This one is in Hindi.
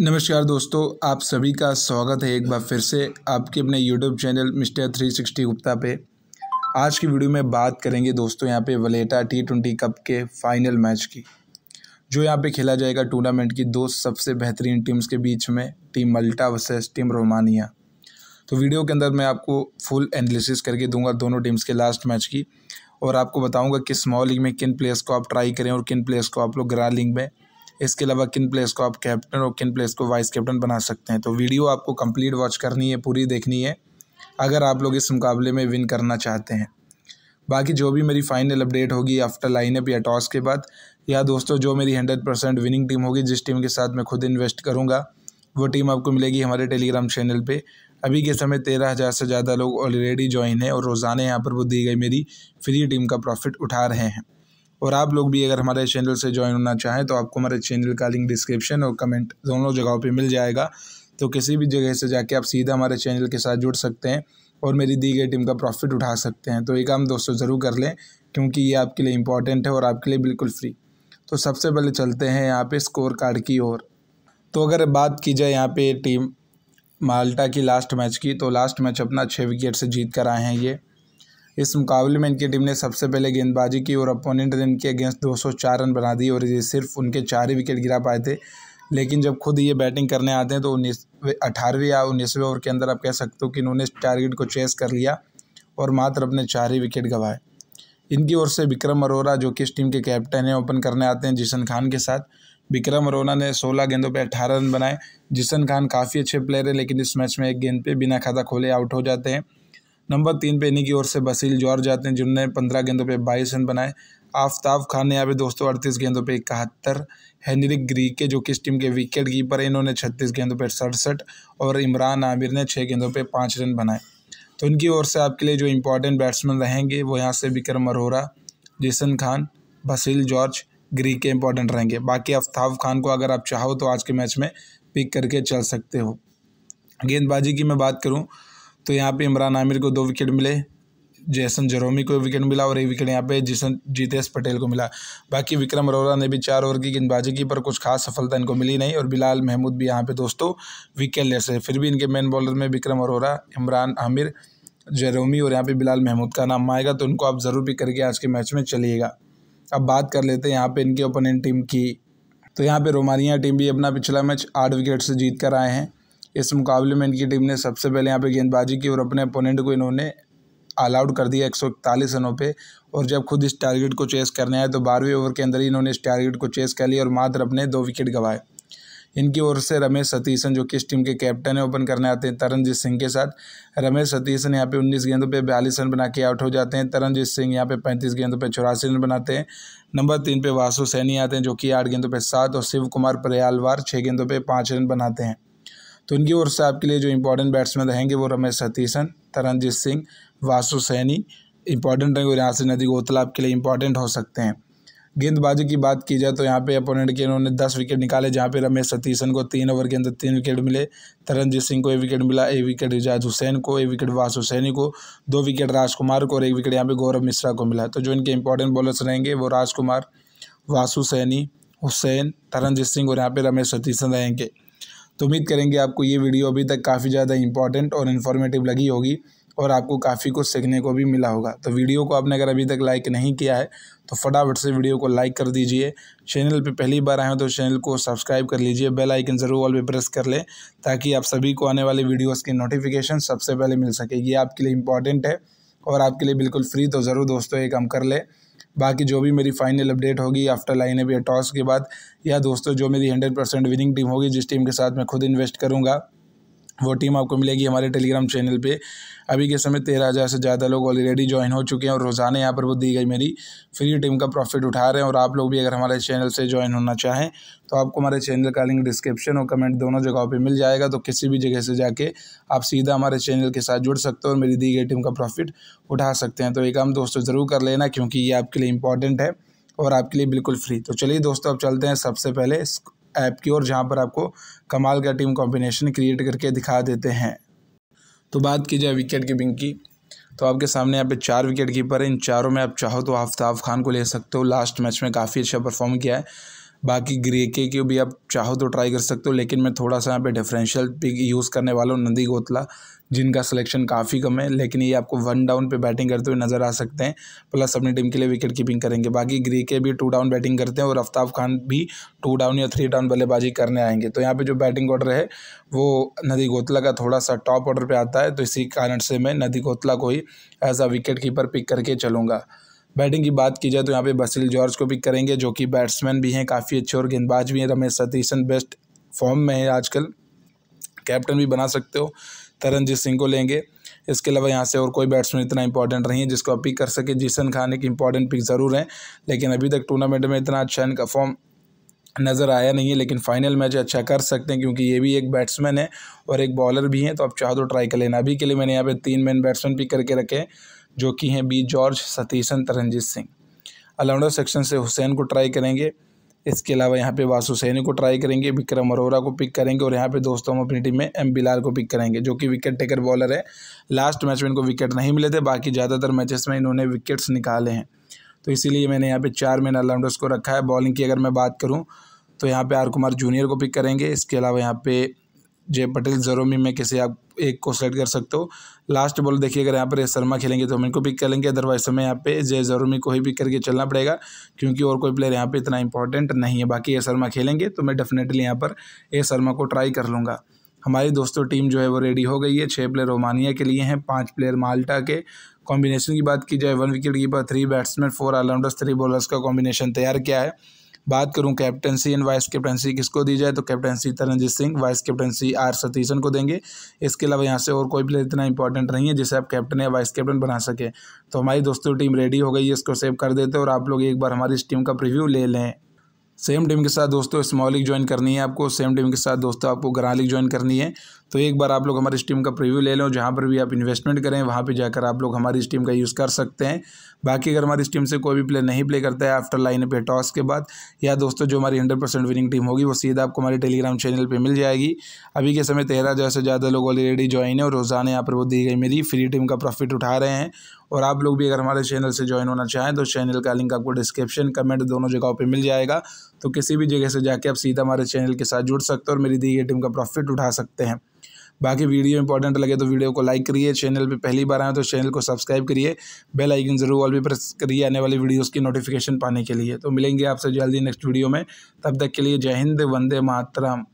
नमस्कार दोस्तों आप सभी का स्वागत है एक बार फिर से आपके अपने YouTube channel mister three sixty Gupta पे आज की वीडियो में बात करेंगे दोस्तों यहाँ पे वलेटा टी ट्वेंटी कप के फाइनल मैच की जो यहाँ पे खेला जाएगा टूर्नामेंट की दो सबसे बेहतरीन टीम्स के बीच में team Malta versus team Romania तो वीडियो के अंदर मैं आपको फुल एनालिसिस करके दूंगा दोनों टीम्स के लास्ट मैच की और आपको बताऊँगा कि स्मॉल लीग में किन प्लेयर्स को आप ट्राई करें और किन प्लेयर्स को आप लोग ग्रा लीग में इसके अलावा किन प्लेस को आप कैप्टन और किन प्लेस को वाइस कैप्टन बना सकते हैं तो वीडियो आपको कंप्लीट वॉच करनी है पूरी देखनी है अगर आप लोग इस मुकाबले में विन करना चाहते हैं बाकी जो भी मेरी फाइनल अपडेट होगी आफ्टर लाइनअप या टॉस के बाद या दोस्तों जो मेरी हंड्रेड परसेंट विनिंग टीम होगी जिस टीम के साथ मैं खुद इन्वेस्ट करूँगा वो टीम आपको मिलेगी हमारे टेलीग्राम चैनल पे अभी के समय तेरह हज़ार से ज़्यादा लोग ऑलरेडी ज्वाइन हैं और रोज़ाना यहाँ पर वो दी गई मेरी फ्री टीम का प्रॉफिट उठा रहे हैं और आप लोग भी अगर हमारे चैनल से ज्वाइन होना चाहें तो आपको हमारे चैनल का लिंक डिस्क्रिप्शन और कमेंट दोनों जगहों पर मिल जाएगा तो किसी भी जगह से जाके आप सीधा हमारे चैनल के साथ जुड़ सकते हैं और मेरी दी गई टीम का प्रॉफिट उठा सकते हैं तो ये काम दोस्तों ज़रूर कर लें क्योंकि ये आपके लिए इम्पॉर्टेंट है और आपके लिए बिल्कुल फ्री तो सबसे पहले चलते हैं यहाँ पे स्कोर कार्ड की ओर तो अगर बात की जाए यहाँ पे टीम माल्टा की लास्ट मैच की तो लास्ट मैच अपना छः विकेट से जीत कर आए हैं ये इस मुकाबले में इनकी टीम ने सबसे पहले गेंदबाजी की और अपोनेंट ने इनके अगेंस्ट 204 रन बना दिए और ये सिर्फ उनके चार ही विकेट गिरा पाए थे लेकिन जब खुद ये बैटिंग करने आते हैं तो उन्नीस अठारहवीं या उन्नीसवें ओवर के अंदर आप कह सकते हो कि इन्होंने टारगेट को चेस कर लिया और मात्र अपने चार ही विकेट गंवाए इनकी ओर से विक्रम अरोरा जो कि इस टीम के कैप्टन हैं ओपन करने आते हैं जिसन खान के साथ विक्रम अरोरा ने 16 गेंदों पर 18 रन बनाए जिसन खान काफ़ी अच्छे प्लेयर हैं लेकिन इस मैच में एक गेंद पे बिना खाता खोले आउट हो जाते हैं नंबर तीन पे इन्हीं की ओर से बसील जॉर्ज आते हैं जिन्होंने पंद्रह गेंदों पे बाईस रन बनाए आफ्ताब खान ने यहाँ पे दोस्तों अड़तीस गेंदों पे इकहत्तर ग्री के जो किस टीम के विकेट कीपर हैं इन्होंने छत्तीस गेंदों पर सड़सठ और इमरान आमिर ने छः गेंदों पर पाँच रन बनाए तो इनकी ओर से आपके लिए जो इम्पोर्टेंट बैट्समैन रहेंगे वो यहाँ से विक्रम अरोरा जिसन खान बसील जॉर्ज ग्रीक के इंपॉर्टेंट रहेंगे बाकी अफ्ताब खान को अगर आप चाहो तो आज के मैच में पिक करके चल सकते हो गेंदबाजी की मैं बात करूं तो यहाँ पे इमरान आमिर को दो विकेट मिले जैसन जरोमी को विकेट मिला और एक विकेट यहाँ पे जिसन जितेश पटेल को मिला बाकी विक्रम अरोरा ने भी चार ओवर की गेंदबाजी की पर कुछ खास सफलता इनको मिली नहीं और बिलाल महमूद भी यहाँ पे दोस्तों विकेट ले से फिर भी इनके मेन बॉलर में विक्रम अरोरा इमरान आमिर जरोमी और यहाँ पे बिलाल महमूद का नाम आएगा तो इनको आप ज़रूर भी करके आज के मैच में चलिएगा अब बात कर लेते हैं यहाँ पर इनकी ओपोनेंट टीम की तो यहाँ पर रोमानिया टीम भी अपना पिछला मैच आठ विकेट से जीत कर आए हैं इस मुकाबले में इनकी टीम ने सबसे पहले यहाँ पे गेंदबाजी की और अपने अपोनेंट को इन्होंने ऑल आउट कर दिया एक सौ इकतालीस रनों पे और जब खुद इस टारगेट को चेस करने आए तो बारहवीं ओवर के अंदर ही इन्होंने इस टारगेट को चेस कर लिया और मात्र अपने दो विकेट गंवाए इनकी ओर से रमेश सतीशन जो कि इस टीम के कैप्टन है ओपन करने आते हैं तरनजीत सिंह के साथ रमेश सतीशन यहाँ पे उन्नीस गेंदों पे बयालीस रन बना के आउट हो जाते हैं तरनजीत सिंह यहाँ पे पैंतीस गेंदों पे चौरासी रन बनाते हैं नंबर तीन पे वासु सैनी आते हैं जो कि आठ गेंदों पे सात और शिव कुमार प्रयालवार छः गेंदों पर पाँच रन बनाते हैं तो इनकी ओर से आपके लिए जो इंपॉर्टेंट बैट्समैन रहेंगे वो रमेश सतीशन तरनजीत सिंह वासु सैनी इंपॉर्टेंट रहेंगे और यहाँ से नदी गोतला आपके लिए इंपॉर्टेंट हो सकते हैं गेंदबाजी की बात की जाए तो यहाँ पे अपोनेंट के इन्होंने दस विकेट निकाले जहाँ पे रमेश सतीशन को तीन ओवर के अंदर तीन विकेट मिले तरनजीत सिंह को एक विकेट मिला एक विकेट रिजाज हुसैन को एक विकेट वास हुसैनी को दो विकेट राजकुमार को और एक विकेट यहाँ पे गौरव मिश्रा को मिला तो जो इनके इंपॉर्टेंट बॉलर्स रहेंगे वो राजकुमार वासु सैनी हुसैन तरनजीत सिंह और यहाँ पर रमेश सतीशन रहेंगे तो उम्मीद करेंगे आपको ये वीडियो अभी तक काफ़ी ज़्यादा इंपॉर्टेंट और इन्फॉर्मेटिव लगी होगी और आपको काफ़ी कुछ सीखने को भी मिला होगा तो वीडियो को आपने अगर अभी तक लाइक नहीं किया है तो फटाफट से वीडियो को लाइक कर दीजिए चैनल पे पहली बार आए हो तो चैनल को सब्सक्राइब कर लीजिए बेल आइकन ज़रूर ऑल पे प्रेस कर लें ताकि आप सभी को आने वाले वीडियोस की नोटिफिकेशन सबसे पहले मिल सके ये आपके लिए इंपॉर्टेंट है और आपके लिए बिल्कुल फ्री तो ज़रूर दोस्तों ये काम कर लें बाकी जो भी मेरी फाइनल अपडेट होगी आफ्टर लाइन अभी टॉस के बाद या दोस्तों जो मेरी हंड्रेड परसेंट विनिंग टीम होगी जिस टीम के साथ मैं खुद इन्वेस्ट करूँगा वो टीम आपको मिलेगी हमारे टेलीग्राम चैनल पे अभी के समय तेरह हज़ार से ज़्यादा लोग ऑलरेडी ज्वाइन हो चुके हैं और रोज़ाना यहाँ पर वो दी गई मेरी फ्री टीम का प्रॉफिट उठा रहे हैं और आप लोग भी अगर हमारे चैनल से ज्वाइन होना चाहें तो आपको हमारे चैनल का लिंक डिस्क्रिप्शन और कमेंट दोनों जगहों पर मिल जाएगा तो किसी भी जगह से जाके आप सीधा हमारे चैनल के साथ जुड़ सकते हो और मेरी दी गई टीम का प्रॉफिट उठा सकते हैं तो ये काम दोस्तों ज़रूर कर लेना क्योंकि ये आपके लिए इंपॉर्टेंट है और आपके लिए बिल्कुल फ्री तो चलिए दोस्तों अब चलते हैं सबसे पहले ऐप की ओर जहाँ पर आपको कमाल का टीम कॉम्बिनेशन क्रिएट करके दिखा देते हैं तो बात की जाए विकेट कीपिंग की तो आपके सामने यहाँ पे चार विकेट कीपर हैं इन चारों में आप चाहो तो आफ्ताब खान को ले सकते हो लास्ट मैच में काफ़ी अच्छा परफॉर्म किया है बाकी के क्यों भी आप चाहो तो ट्राई कर सकते हो लेकिन मैं थोड़ा सा यहाँ पे डिफरेंशियल पिक यूज़ करने वाला हूँ नंदी गोतला जिनका सिलेक्शन काफ़ी कम है लेकिन ये आपको वन डाउन पे बैटिंग करते हुए नज़र आ सकते हैं प्लस अपनी टीम के लिए विकेट कीपिंग करेंगे बाकी ग्री के भी टू डाउन बैटिंग करते हैं और आफ्ताब खान भी टू डाउन या थ्री डाउन बल्लेबाजी करने आएंगे तो यहाँ पर जो बैटिंग ऑर्डर है वो नदी गोतला का थोड़ा सा टॉप ऑर्डर पर आता है तो इसी कारण से मैं नदी गोतला को ही as a wicket keeper pick करके चलूँगा बैटिंग की बात की जाए तो यहाँ पे बसिल जॉर्ज को पिक करेंगे जो कि बैट्समैन भी हैं काफ़ी अच्छे और गेंदबाज भी हैं रमेश सतीशन बेस्ट फॉर्म में है आजकल कैप्टन भी बना सकते हो तरनजीत सिंह को लेंगे इसके अलावा यहाँ से और कोई बैट्समैन इतना इंपॉर्टेंट नहीं है जिसको आप पिक कर सके जीसन खान एक इंपॉर्टेंट पिक ज़रूर है लेकिन अभी तक टूर्नामेंट में इतना अच्छा इनका फॉर्म नज़र आया नहीं है लेकिन फाइनल मैच अच्छा कर सकते हैं क्योंकि ये भी एक बैट्समैन है और एक बॉलर भी हैं तो आप चाहो तो ट्राई कर लेना अभी के लिए मैंने यहाँ पे तीन मैन बैट्समैन पिक करके रखे हैं जो कि हैं B George Satheesan Taranjeet Singh allrounder section से हुसैन को ट्राई करेंगे इसके अलावा यहाँ पे वास सैनी को ट्राई करेंगे विक्रम अरोरा को पिक करेंगे और यहाँ पे दोस्तों हम अपनी टीम में एम बिलार को पिक करेंगे जो कि विकेट टेकर बॉलर है लास्ट मैच में इनको विकेट नहीं मिले थे बाकी ज़्यादातर मैचेस में इन्होंने विकेट्स निकाले हैं तो इसीलिए मैंने यहाँ पे चार मैन ऑलराउंडर्स को रखा है बॉलिंग की अगर मैं बात करूँ तो यहाँ पर आर कुमार जूनियर को पिक करेंगे इसके अलावा यहाँ पर जय पटेल जरोमी में कैसे आप एक को सेलेक्ट कर सकते हो लास्ट बॉल देखिए अगर यहाँ पर शर्मा खेलेंगे तो हम इनको पिक कर लेंगे अदरवाइज समय यहाँ पे जय जरोमी को ही पिक करके चलना पड़ेगा क्योंकि और कोई प्लेयर यहाँ पे इतना इंपॉर्टेंट नहीं है बाकी ए शर्मा खेलेंगे तो मैं डेफिनेटली यहाँ पर ए शर्मा को ट्राई कर लूँगा हमारी दोस्तों टीम जो है वो रेडी हो गई है छः प्लेयर रोमानिया के लिए हैं पाँच प्लेयर माल्टा के कॉम्बिनेशन की बात की जाए one wicket keeper three batsman four allrounders three bowlers का कॉम्बिनेशन तैयार किया है बात करूँ कैप्टनसी एंड वाइस कैप्टनसी किसको दी जाए तो captaincy Taranjeet Singh vice captaincy R Satheesan को देंगे इसके अलावा यहाँ से और कोई प्लेयर इतना इंपॉर्टेंट नहीं है जिसे आप कैप्टन या वाइस कैप्टन बना सकें तो हमारी दोस्तों टीम रेडी हो गई है इसको सेव कर देते और आप लोग एक बार हमारी इस टीम का प्रिव्यू ले लें सेम टीम के साथ दोस्तों स्मॉल लीग ज्वाइन करनी है आपको सेम टीम के साथ दोस्तों आपको ग्रां लीग ज्वाइन करनी है तो एक बार आप लोग हमारी स्टीम का प्रीव्यू ले लो जहाँ पर भी आप इन्वेस्टमेंट करें वहाँ पर जाकर आप लोग हमारी स्टीम का यूज़ कर सकते हैं बाकी अगर हमारी स्टीम से कोई भी प्लेयर नहीं प्ले करता है आफ्टर लाइन पे टॉस के बाद या दोस्तों जो हमारी हंड्रेड परसेंट विनिंग टीम होगी वो सीधा आपको हमारे टेलीग्राम चैनल पर मिल जाएगी अभी के समय तेरह हज़ार से ज़्यादा लोग ऑलरेडी ज्वाइन है और रोज़ाना यहाँ पर वो दी गई मेरी फ्री टीम का प्रॉफिट उठा रहे हैं और आप लोग भी अगर हमारे चैनल से ज्वाइन होना चाहें तो चैनल का लिंक आपको डिस्क्रिप्शन कमेंट दोनों जगहों पर मिल जाएगा तो किसी भी जगह से जाके आप सीधा हमारे चैनल के साथ जुड़ सकते हो और मेरी दी गई टीम का प्रॉफिट उठा सकते हैं बाकी वीडियो इंपॉर्टेंट लगे तो वीडियो को लाइक करिए चैनल पे पहली बार आए तो चैनल को सब्सक्राइब करिए बेल आइकन जरूर ऑल भी प्रेस करिए आने वाली वीडियोस की नोटिफिकेशन पाने के लिए तो मिलेंगे आपसे जल्दी नेक्स्ट वीडियो में तब तक के लिए जय हिंद वंदे मातरम